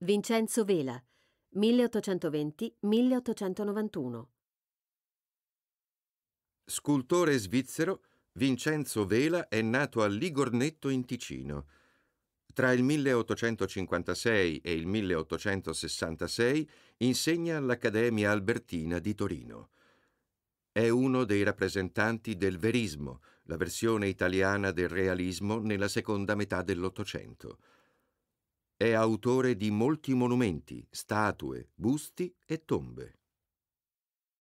Vincenzo Vela, 1820-1891. Scultore svizzero, Vincenzo Vela è nato a Ligornetto in Ticino. Tra il 1856 e il 1866 insegna all'Accademia Albertina di Torino. È uno dei rappresentanti del verismo, la versione italiana del realismo nella seconda metà dell'Ottocento. È autore di molti monumenti, statue, busti e tombe.